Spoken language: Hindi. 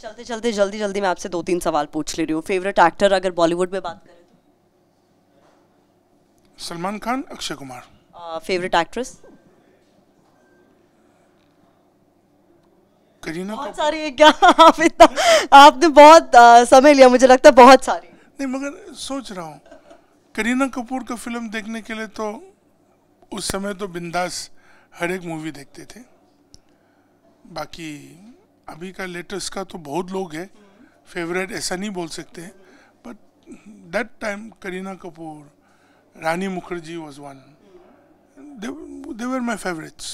चलते चलते जल्दी जल्दी मैं आपसे दो तीन सवाल पूछ ले रही हूँ फेवरेट एक्टर अगर बॉलीवुड में बात करें तो? सलमान खान अक्षय कुमार फेवरेट एक्ट्रेस करीना बहुत सारी क्या आप इतना आपने बहुत आ, समय लिया मुझे लगता है बहुत सारी नहीं मगर सोच रहा हूँ करीना कपूर का फिल्म देखने के लिए तो उस समय तो बिंदास हर एक मूवी देखते थे बाकी अभी का लेटेस्ट का तो बहुत लोग है फेवरेट ऐसा नहीं बोल सकते हैं but that time Kareena Kapoor Rani Mukherjee was one देवर माई फेवरेट्स